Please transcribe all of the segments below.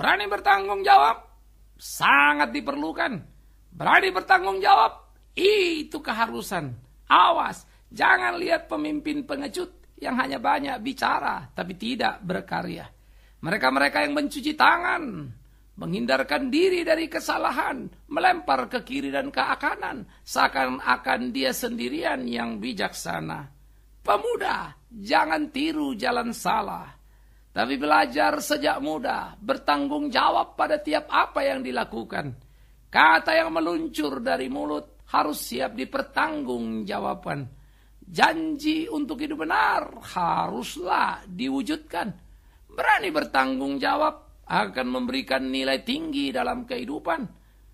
Berani bertanggung jawab sangat diperlukan. Berani bertanggung jawab itu keharusan. Awas, jangan lihat pemimpin pengecut yang hanya banyak bicara tapi tidak berkarya. Mereka-mereka yang mencuci tangan, menghindarkan diri dari kesalahan, melempar ke kiri dan ke kanan, seakan-akan dia sendirian yang bijaksana. Pemuda, jangan tiru jalan salah tapi belajar sejak muda, bertanggung jawab pada tiap apa yang dilakukan. Kata yang meluncur dari mulut harus siap dipertanggungjawaban. Janji untuk hidup benar haruslah diwujudkan. Berani bertanggung jawab akan memberikan nilai tinggi dalam kehidupan.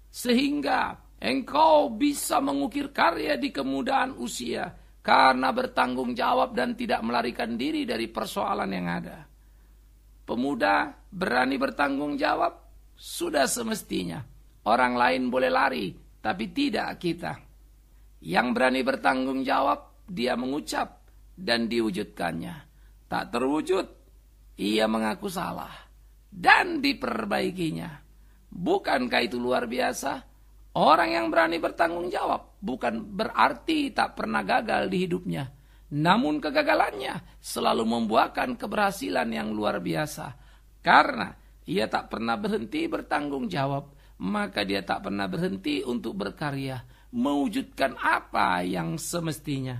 Sehingga engkau bisa mengukir karya di kemudahan usia karena bertanggung jawab dan tidak melarikan diri dari persoalan yang ada pemuda berani bertanggung jawab, sudah semestinya. Orang lain boleh lari, tapi tidak kita. Yang berani bertanggung jawab, dia mengucap dan diwujudkannya. Tak terwujud, ia mengaku salah dan diperbaikinya. Bukankah itu luar biasa? Orang yang berani bertanggung jawab bukan berarti tak pernah gagal di hidupnya namun kegagalannya selalu membuahkan keberhasilan yang luar biasa. Karena ia tak pernah berhenti bertanggung jawab, maka dia tak pernah berhenti untuk berkarya, mewujudkan apa yang semestinya.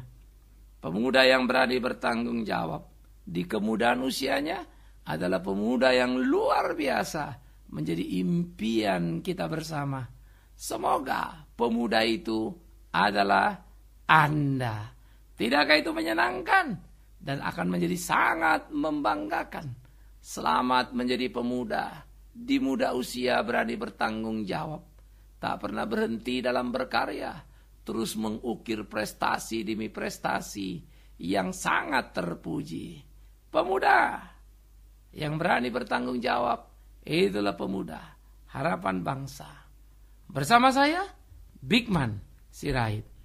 Pemuda yang berani bertanggung jawab di kemudahan usianya adalah pemuda yang luar biasa menjadi impian kita bersama. Semoga pemuda itu adalah Anda. Tidakkah itu menyenangkan dan akan menjadi sangat membanggakan. Selamat menjadi pemuda, di muda usia berani bertanggung jawab, tak pernah berhenti dalam berkarya, terus mengukir prestasi demi prestasi yang sangat terpuji. Pemuda yang berani bertanggung jawab, itulah pemuda harapan bangsa. Bersama saya, Bigman Sirait.